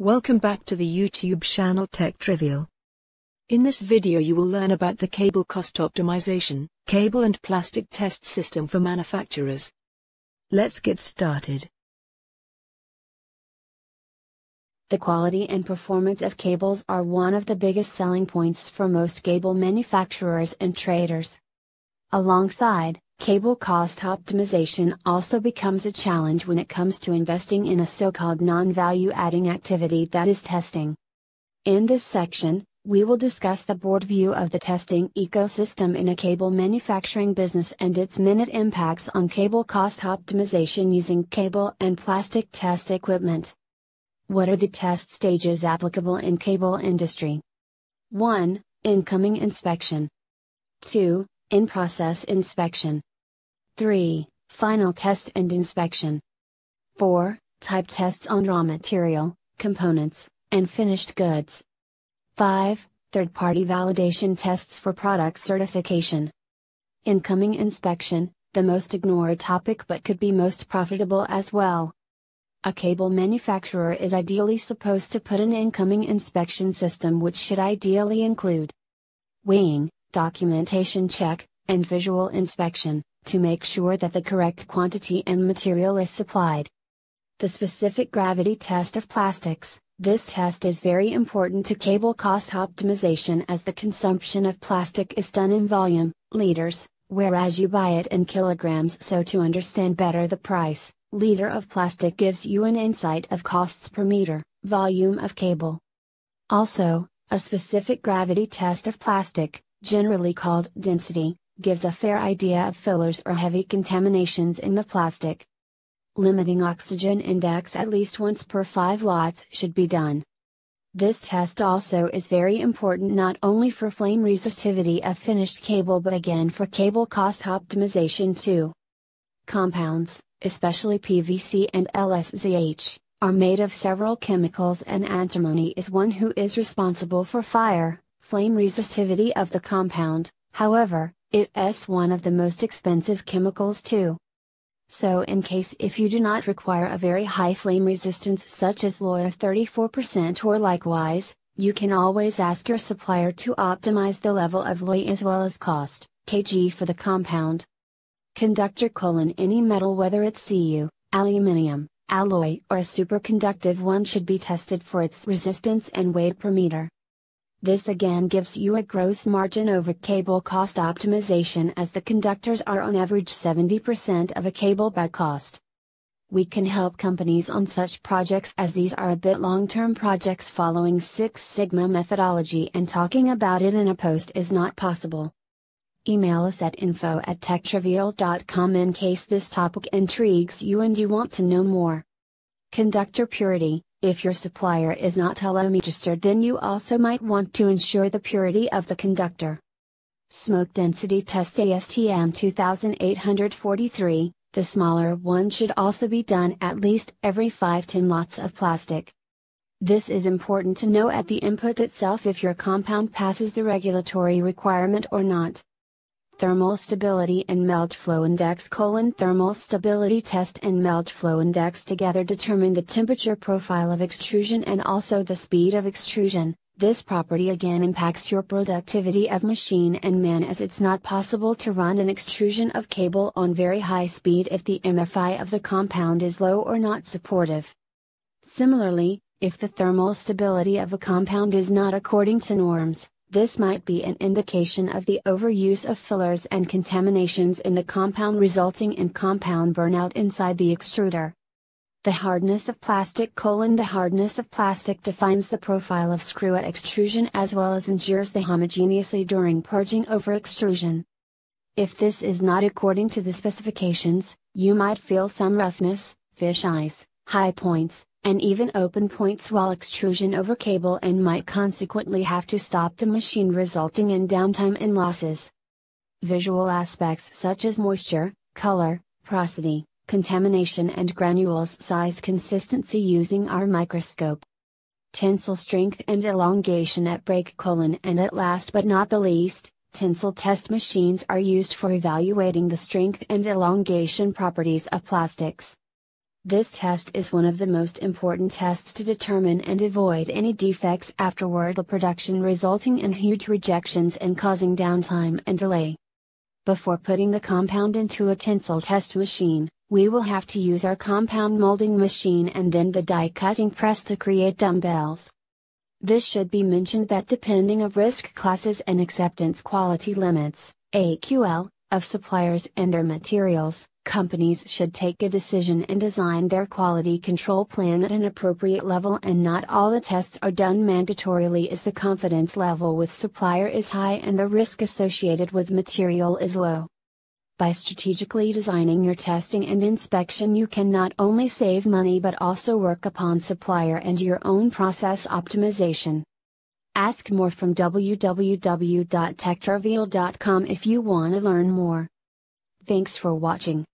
Welcome back to the YouTube channel Tech Trivial. In this video you will learn about the cable cost optimization, cable and plastic test system for manufacturers. Let's get started. The quality and performance of cables are one of the biggest selling points for most cable manufacturers and traders. Alongside, Cable cost optimization also becomes a challenge when it comes to investing in a so called non value adding activity that is testing. In this section, we will discuss the board view of the testing ecosystem in a cable manufacturing business and its minute impacts on cable cost optimization using cable and plastic test equipment. What are the test stages applicable in cable industry? 1. Incoming inspection. 2. In process inspection. 3. Final test and inspection. 4. Type tests on raw material, components, and finished goods. 5. Third party validation tests for product certification. Incoming inspection, the most ignored topic but could be most profitable as well. A cable manufacturer is ideally supposed to put an incoming inspection system which should ideally include weighing, documentation check, and visual inspection to make sure that the correct quantity and material is supplied. The specific gravity test of plastics. This test is very important to cable cost optimization as the consumption of plastic is done in volume, liters, whereas you buy it in kilograms. So, to understand better the price, liter of plastic gives you an insight of costs per meter, volume of cable. Also, a specific gravity test of plastic, generally called density, gives a fair idea of fillers or heavy contaminations in the plastic. Limiting oxygen index at least once per 5 lots should be done. This test also is very important not only for flame resistivity of finished cable but again for cable cost optimization too. Compounds, especially PVC and LSZH, are made of several chemicals and antimony is one who is responsible for fire, flame resistivity of the compound, however, it's one of the most expensive chemicals too. So in case if you do not require a very high flame resistance such as LOIA 34% or likewise, you can always ask your supplier to optimize the level of LOI as well as cost, kg for the compound. Conductor colon any metal whether it's CU, aluminium, alloy or a superconductive one should be tested for its resistance and weight per meter. This again gives you a gross margin over cable cost optimization as the conductors are on average 70% of a cable by cost. We can help companies on such projects as these are a bit long-term projects following Six Sigma methodology and talking about it in a post is not possible. Email us at info at techtrivial.com in case this topic intrigues you and you want to know more. Conductor purity if your supplier is not LME registered then you also might want to ensure the purity of the conductor. Smoke Density Test ASTM 2843, the smaller one should also be done at least every 5-10 lots of plastic. This is important to know at the input itself if your compound passes the regulatory requirement or not. Thermal Stability and Melt Flow Index colon Thermal Stability Test and Melt Flow Index together determine the temperature profile of extrusion and also the speed of extrusion. This property again impacts your productivity of machine and man as it's not possible to run an extrusion of cable on very high speed if the MFI of the compound is low or not supportive. Similarly, if the thermal stability of a compound is not according to norms, this might be an indication of the overuse of fillers and contaminations in the compound resulting in compound burnout inside the extruder. The hardness of plastic colon The hardness of plastic defines the profile of screw at extrusion as well as ensures the homogeneously during purging over extrusion. If this is not according to the specifications, you might feel some roughness, fish eyes, high points, and even open points while extrusion over cable and might consequently have to stop the machine resulting in downtime and losses. Visual aspects such as moisture, color, porosity, contamination and granules size consistency using our microscope. Tensile strength and elongation at break colon and at last but not the least, tensile test machines are used for evaluating the strength and elongation properties of plastics. This test is one of the most important tests to determine and avoid any defects afterward the production resulting in huge rejections and causing downtime and delay. Before putting the compound into a tensile test machine, we will have to use our compound molding machine and then the die cutting press to create dumbbells. This should be mentioned that depending of risk classes and acceptance quality limits, AQL, of suppliers and their materials, companies should take a decision and design their quality control plan at an appropriate level and not all the tests are done mandatorily as the confidence level with supplier is high and the risk associated with material is low. By strategically designing your testing and inspection you can not only save money but also work upon supplier and your own process optimization. Ask more from www.techtraveal.com if you want to learn more. Thanks for watching.